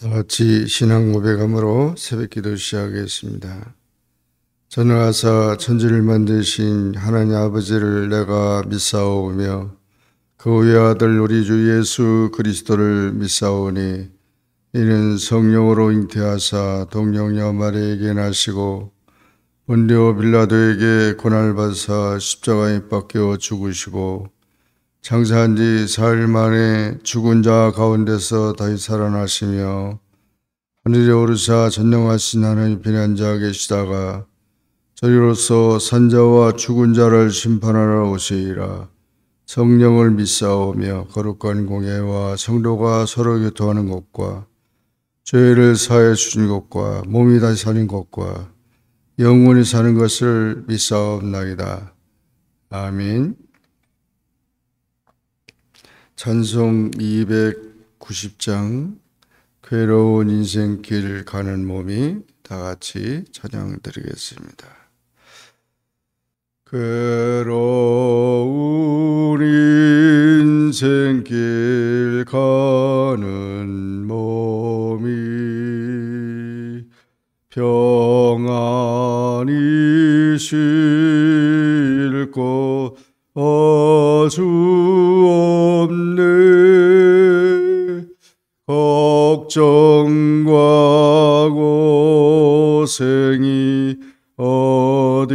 다 어, 같이 신앙 고백함으로 새벽 기도 시작하겠습니다. 전능하사 천지를 만드신 하나님 아버지를 내가 믿사오며 그 외의 아들 우리 주 예수 그리스도를 믿사오니 이는 성령으로 잉태하사 동령녀 마리에게 나시고 본디오 빌라도에게 고난을 받사 십자가에 박혀 죽으시고 장사한 지 사흘 만에 죽은 자 가운데서 다시 살아나시며 하늘에 오르사 전능하신 하나님 피난자 계시다가 저리로서 산자와 죽은 자를 심판하러 오시리라 성령을 믿사오며 거룩한 공예와 성도가 서로 교토하는 것과 죄를 사해 주신 것과 몸이 다시 사는 것과 영원히 사는 것을 믿사옵나이다. 아멘. 찬송 290장 괴로운 인생길 가는 몸이 다 같이 찬양 드리겠습니다. 괴로운 인생길 가는 몸이 평안히 쉴곳 어주 걱정과 고생이 어디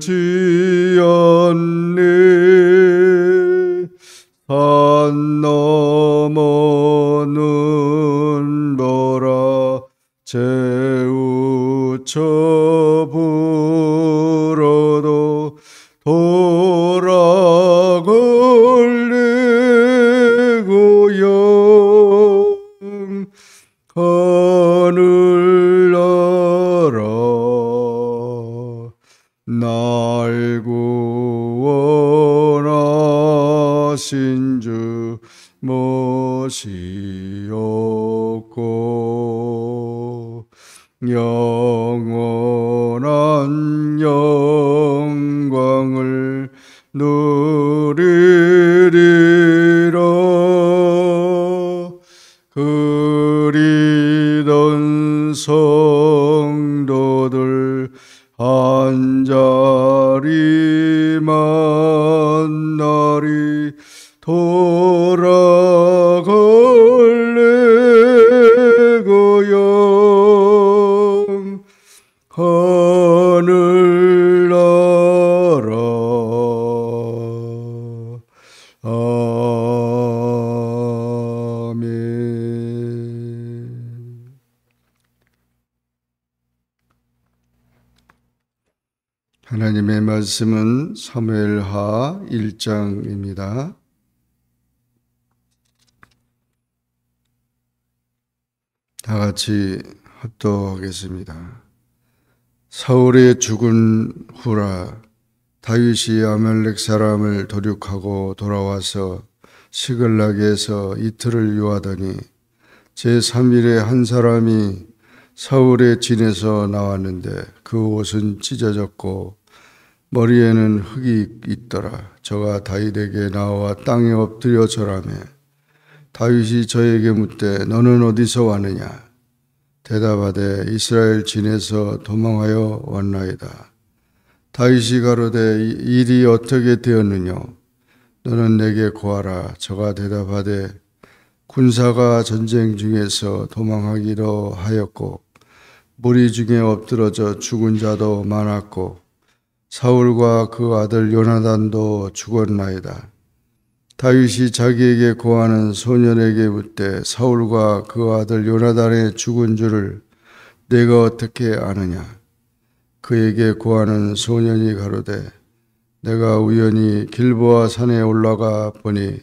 To. 주 모시옵고 영원한 영광을 누리리 소 하늘나라 아멘 하나님의 말씀은 사무엘하 1장입니다. 같이 합독했습니다. 사울이 죽은 후라 다윗이 아멜렉 사람을 도륙하고 돌아와서 시글락에서 이틀을 유하더니 제3일에 한 사람이 사울의 진에서 나왔는데 그 옷은 찢어졌고 머리에는 흙이 있더라. 저가 다윗에게 나와 땅에 엎드려 절하며 다윗이 저에게 묻되 너는 어디서 왔느냐? 대답하되 이스라엘 진에서 도망하여 왔나이다. 다윗이 가로되 일이 어떻게 되었느냐 너는 내게 고하라 저가 대답하되 군사가 전쟁 중에서 도망하기로 하였고 무리 중에 엎드러져 죽은 자도 많았고 사울과 그 아들 요나단도 죽었나이다. 다윗이 자기에게 고하는 소년에게 묻되 사울과 그 아들 요나단의 죽은 줄을 내가 어떻게 아느냐 그에게 고하는 소년이 가로되 내가 우연히 길보아 산에 올라가 보니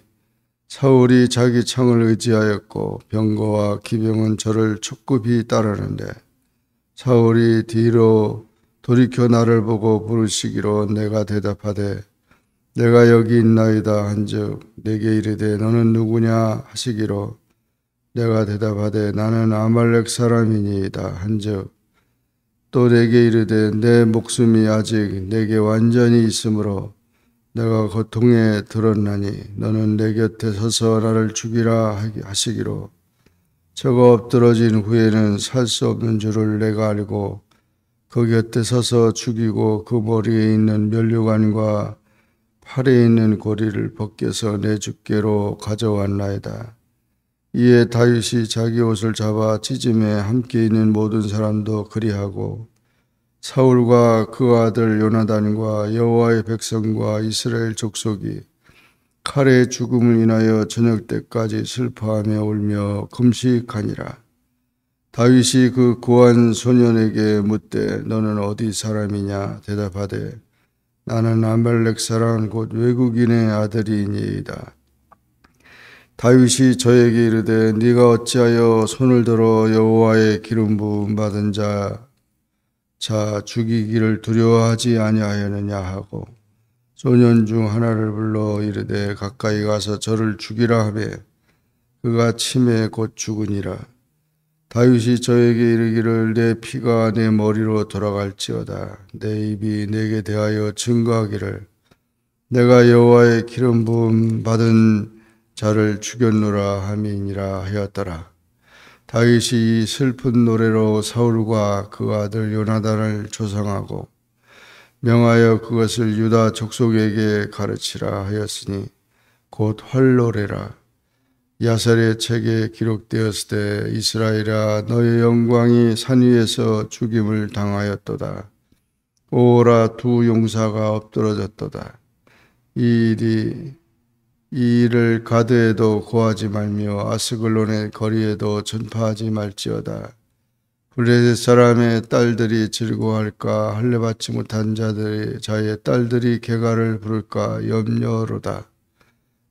사울이 자기 창을 의지하였고 병거와 기병은 저를 축급히 따르는데 사울이 뒤로 돌이켜 나를 보고 부르시기로 내가 대답하되 내가 여기 있나이다 한즉 내게 이르되 너는 누구냐 하시기로 내가 대답하되 나는 아말렉 사람이니이다 한즉 또 내게 이르되 내 목숨이 아직 내게 완전히 있으므로 내가 고통에 들었나니 너는 내 곁에 서서 나를 죽이라 하시기로 저가 엎드러진 후에는 살 수 없는 줄을 내가 알고 그 곁에 서서 죽이고 그 머리에 있는 면류관과 팔에 있는 고리를 벗겨서 내 주께로 가져왔나이다. 이에 다윗이 자기 옷을 잡아 찢음에 함께 있는 모든 사람도 그리하고 사울과 그 아들 요나단과 여호와의 백성과 이스라엘 족속이 칼의 죽음을 인하여 저녁 때까지 슬퍼하며 울며 금식하니라. 다윗이 그 고한 소년에게 묻되 너는 어디 사람이냐 대답하되 나는 아말렉 사람 곧 외국인의 아들이니이다. 다윗이 저에게 이르되 네가 어찌하여 손을 들어 여호와의 기름 부음 받은 자, 자 죽이기를 두려워하지 아니하였느냐 하고 소년 중 하나를 불러 이르되 가까이 가서 저를 죽이라 하매 그가 침에 곧 죽으니라. 다윗이 저에게 이르기를 내 피가 내 머리로 돌아갈지어다 내 입이 내게 대하여 증거하기를 내가 여호와의 기름 부음 받은 자를 죽였노라 함이니라 하였더라 다윗이 이 슬픈 노래로 사울과 그 아들 요나단을 조성하고 명하여 그것을 유다 족속에게 가르치라 하였으니 곧 활노래라 야살의 책에 기록되었을 때 이스라엘아 너의 영광이 산 위에서 죽임을 당하였도다. 오라 두 용사가 엎드러졌도다. 이 일이 이 일을 가드에도 고하지 말며 아스글론의 거리에도 전파하지 말지어다. 블레셋 사람의 딸들이 즐거워할까 할례받지 못한 자들의 자의 딸들이 개가를 부를까 염려로다.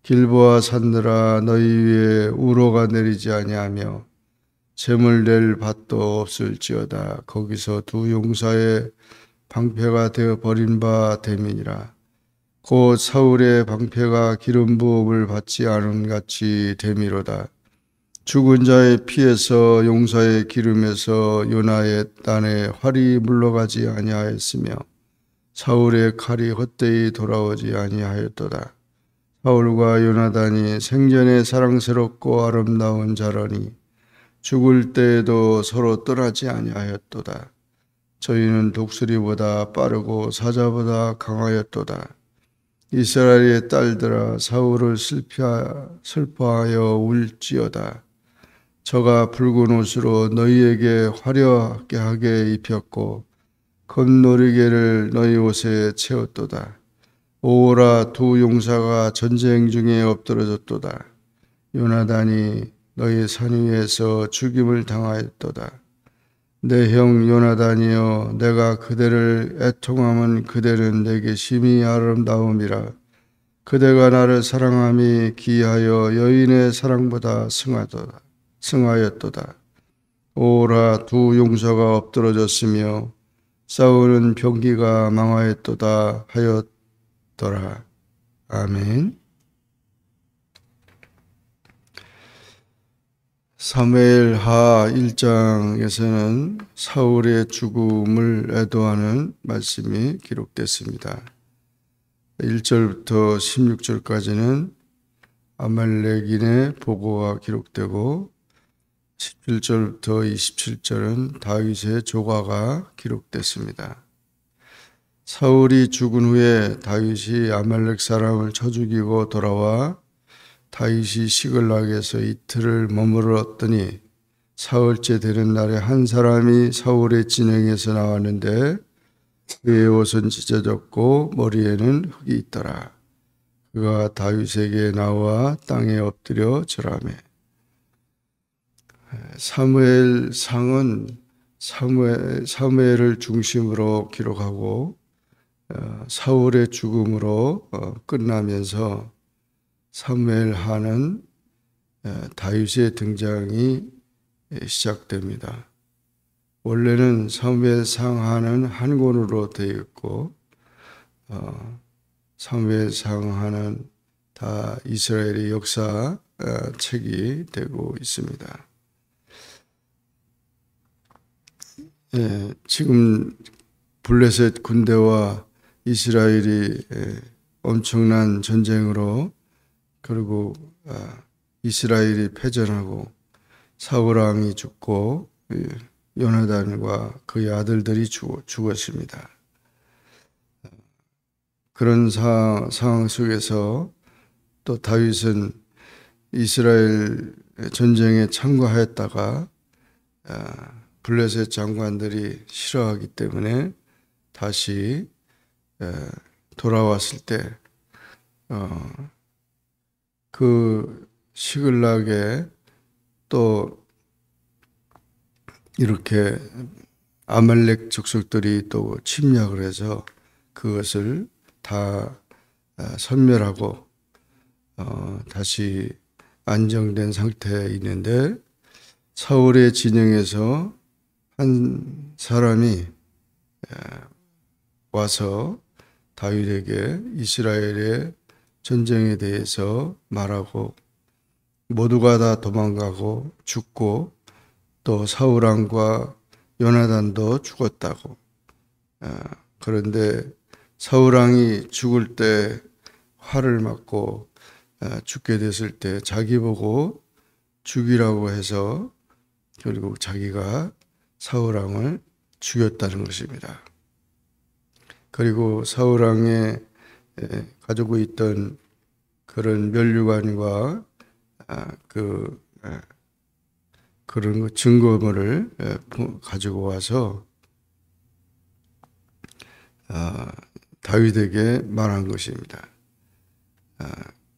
길보아 산느라 너희 위에 우로가 내리지 아니하며 재물 낼 밭도 없을지어다 거기서 두 용사의 방패가 되어 버린 바 됨이니라 곧 사울의 방패가 기름 부음을 받지 않은 같이 됨이로다 죽은 자의 피에서 용사의 기름에서 요나의 딴에 활이 물러가지 아니하였으며 사울의 칼이 헛되이 돌아오지 아니하였도다 바울과 요나단이 생전에 사랑스럽고 아름다운 자라니 죽을 때에도 서로 떠나지 아니하였도다. 저희는 독수리보다 빠르고 사자보다 강하였도다. 이스라엘의 딸들아 사울을 슬퍼하여 울지어다. 저가 붉은 옷으로 너희에게 화려하게 입혔고 검노리개를 너희 옷에 채웠도다. 오라 두 용사가 전쟁 중에 엎드러졌도다. 요나단이 너희 산 위에서 죽임을 당하였도다. 내 형 요나단이여 내가 그대를 애통함은 그대는 내게 심히 아름다움이라. 그대가 나를 사랑함이 기하여 여인의 사랑보다 승하도다. 승하였도다. 오라 두 용사가 엎드러졌으며 싸우는 병기가 망하였도다 하였 돌아 아멘. 사무엘하 1장에서는 사울의 죽음을 애도하는 말씀이 기록됐습니다. 1절부터 16절까지는 아말렉인의 보고가 기록되고 17절부터 27절은 다윗의 조가가 기록됐습니다. 사울이 죽은 후에 다윗이 아말렉 사람을 쳐 죽이고 돌아와 다윗이 시글락에서 이틀을 머물렀더니 사흘째 되는 날에 한 사람이 사울의 진영에서 나왔는데 그의 옷은 찢어졌고 머리에는 흙이 있더라. 그가 다윗에게 나와 땅에 엎드려 절하매. 사무엘 상은 사무엘, 사무엘을 중심으로 기록하고 어, 사울의 죽음으로 어, 끝나면서 사무엘 하는 어, 다윗의 등장이 시작됩니다. 원래는 사무엘 상하는 한 권으로 되어 있고 사무엘 상하는 다 이스라엘의 역사 책이 되고 있습니다. 예, 지금 블레셋 군대와 이스라엘이 엄청난 전쟁으로 그리고 아, 이스라엘이 패전하고 사울 왕이 죽고 요나단과 그의 아들들이 죽었습니다. 그런 상황 속에서 또 다윗은 이스라엘 전쟁에 참가하다가 아, 블레셋 장관들이 싫어하기 때문에 다시 예, 돌아왔을 때, 어, 그 시글락에 또 이렇게 아말렉 족속들이 또 침략을 해서 그것을 다 어, 선멸하고 어, 다시 안정된 상태에 있는데 서울의 진영에서 한 사람이 예, 와서 다윗에게 이스라엘의 전쟁에 대해서 말하고 모두가 다 도망가고 죽고 또 사울 왕과 요나단도 죽었다고. 아, 그런데 사울 왕이 죽을 때 화를 맞고 아, 죽게 됐을 때 자기 보고 죽이라고 해서 결국 자기가 사울 왕을 죽였다는 것입니다. 그리고 사울왕에 가지고 있던 그런 면류관과 아, 그 아, 그런 증거물을 가지고 와서 아, 다윗에게 말한 것입니다.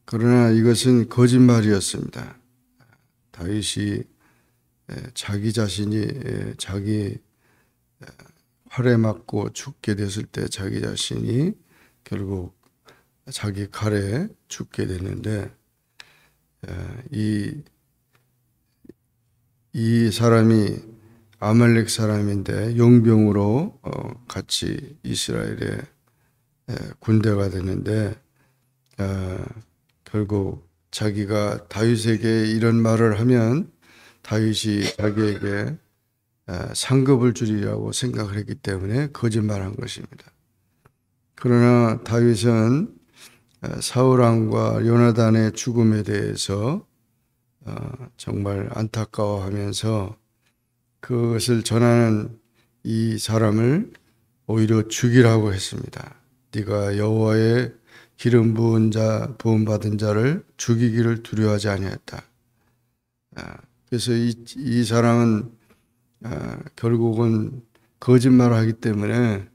그러나 이것은 거짓말이었습니다. 다윗이 자기 자신이 자기 칼에 맞고 죽게 됐을 때 자기 자신이 결국 자기 칼에 죽게 되는데 이, 이 사람이 아말렉 사람인데 용병으로 어, 같이 이스라엘의 군대가 되는데 결국 자기가 다윗에게 이런 말을 하면 다윗이 자기에게 상급을 줄이려고 생각을 했기 때문에 거짓말한 것입니다. 그러나 다윗은 사울 왕과 요나단의 죽음에 대해서 어, 정말 안타까워하면서 그것을 전하는 이 사람을 오히려 죽이라고 했습니다. 네가 여호와의 기름 부은 자 부은 받은 자를 죽이기를 두려워하지 아니했다. 그래서 이, 이 사람은 아, 결국은 거짓말을 하기 때문에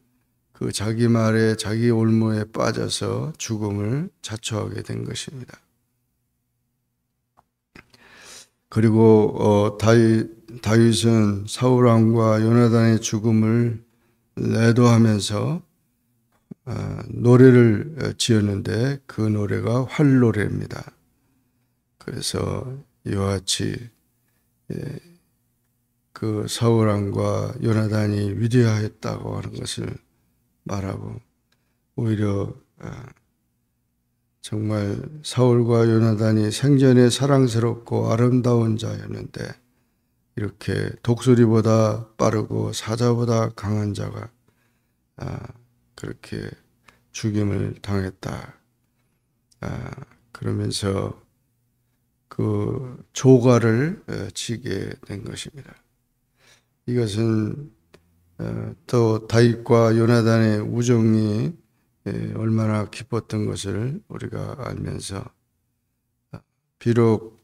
그 자기 말에 자기 올무에 빠져서 죽음을 자초하게 된 것입니다. 그리고 어, 다윗, 다윗은 사울 왕과 요나단의 죽음을 내도하면서 어, 노래를 지었는데 그 노래가 활노래입니다. 그래서 이와 같이 예, 그 사울왕과 요나단이 위대하였다고 하는 것을 말하고 오히려 아, 정말 사울과 요나단이 생전에 사랑스럽고 아름다운 자였는데 이렇게 독수리보다 빠르고 사자보다 강한 자가 아, 그렇게 죽임을 당했다. 아, 그러면서 그 조가를 어, 지게 된 것입니다. 이것은 또 어, 다윗과 요나단의 우정이 얼마나 깊었던 것을 우리가 알면서 아, 비록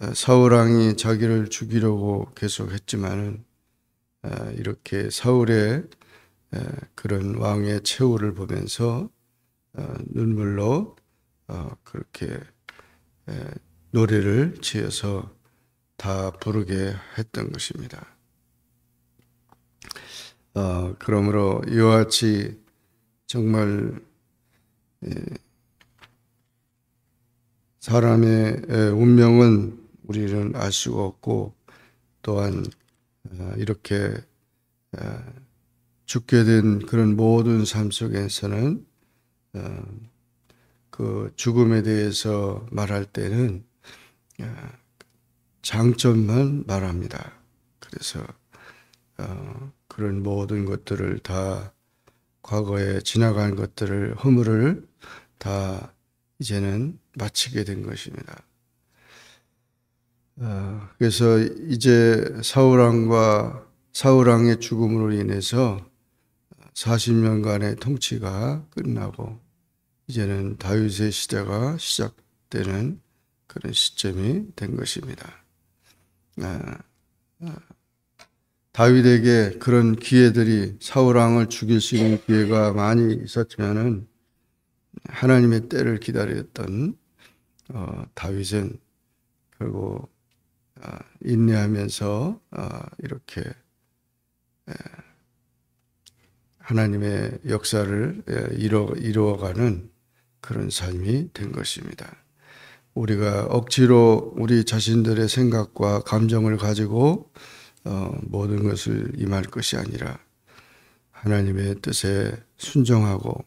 어, 사울왕이 자기를 죽이려고 계속했지만은 아, 이렇게 사울의 그런 왕의 최후를 보면서 어, 눈물로 그렇게 노래를 지어서 다 부르게 했던 것입니다. 어, 그러므로 이와 같이 정말 예, 사람의 예, 운명은 우리는 알 수가 없고 또한 아, 이렇게 아, 죽게 된 그런 모든 삶 속에서는 그 죽음에 대해서 말할 때는 장점만 말합니다. 그래서 어, 그런 모든 것들을 다 과거에 지나간 것들을 허물을 다 이제는 마치게 된 것입니다. 아, 그래서 이제 사울왕과 사울왕의 죽음으로 인해서 40년간의 통치가 끝나고 이제는 다윗의 시대가 시작되는 그런 시점이 된 것입니다. 아, 아, 다윗에게 그런 기회들이 사울 왕을 죽일 수 있는 기회가 많이 있었지만은 하나님의 때를 기다렸던 어, 다윗은 결국 어, 인내하면서 어, 이렇게 예, 하나님의 역사를 예, 이루, 이루어가는 그런 삶이 된 것입니다. 우리가 억지로 우리 자신들의 생각과 감정을 가지고 어, 모든 것을 임할 것이 아니라 하나님의 뜻에 순종하고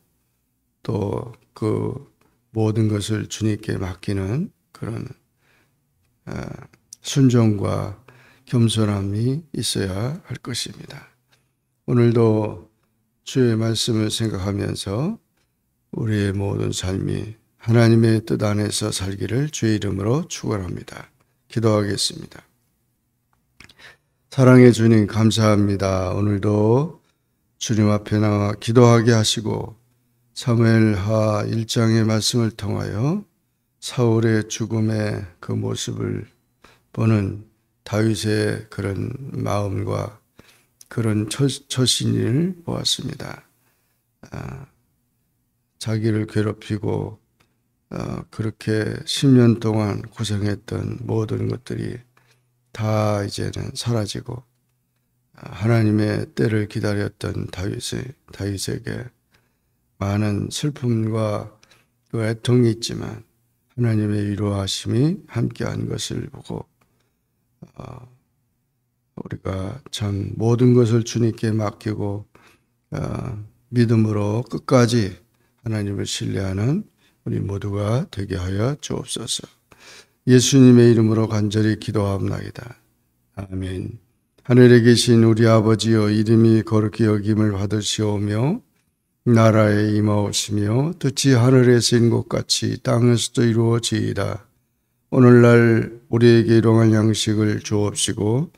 또 그 모든 것을 주님께 맡기는 그런 어, 순종과 겸손함이 있어야 할 것입니다. 오늘도 주의 말씀을 생각하면서 우리의 모든 삶이 하나님의 뜻 안에서 살기를 주의 이름으로 축원합니다. 기도하겠습니다. 사랑의 주님 감사합니다. 오늘도 주님 앞에 나와 기도하게 하시고 사무엘하 1장의 말씀을 통하여 사울의 죽음의 그 모습을 보는 다윗의 그런 마음과 그런 처신을 보았습니다. 아, 자기를 괴롭히고 아, 그렇게 10년 동안 고생했던 모든 것들이 다 이제는 사라지고 하나님의 때를 기다렸던 다윗의 다윗에게 많은 슬픔과 또 애통이 있지만 하나님의 위로하심이 함께한 것을 보고 어, 우리가 참 모든 것을 주님께 맡기고 어, 믿음으로 끝까지 하나님을 신뢰하는 우리 모두가 되게 하여 주옵소서. 예수님의 이름으로 간절히 기도하옵나이다. 아멘. 하늘에 계신 우리 아버지여 이름이 거룩히 여김을 받으시오며 나라에 임하오시며 뜻이 하늘에서 인것 같이 땅에서도 이루어지이다. 오늘날 우리에게 일용할 양식을 주옵시고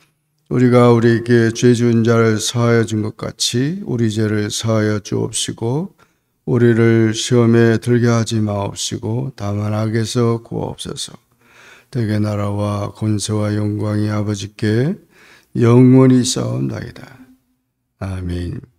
우리가 우리에게 죄 지은 자를 사하여 준 것 같이 우리 죄를 사하여 주옵시고 우리를 시험에 들게 하지 마옵시고 다만 악에서 구하옵소서. 대개 나라와 권세와 영광이 아버지께 영원히 싸운나이다 아멘.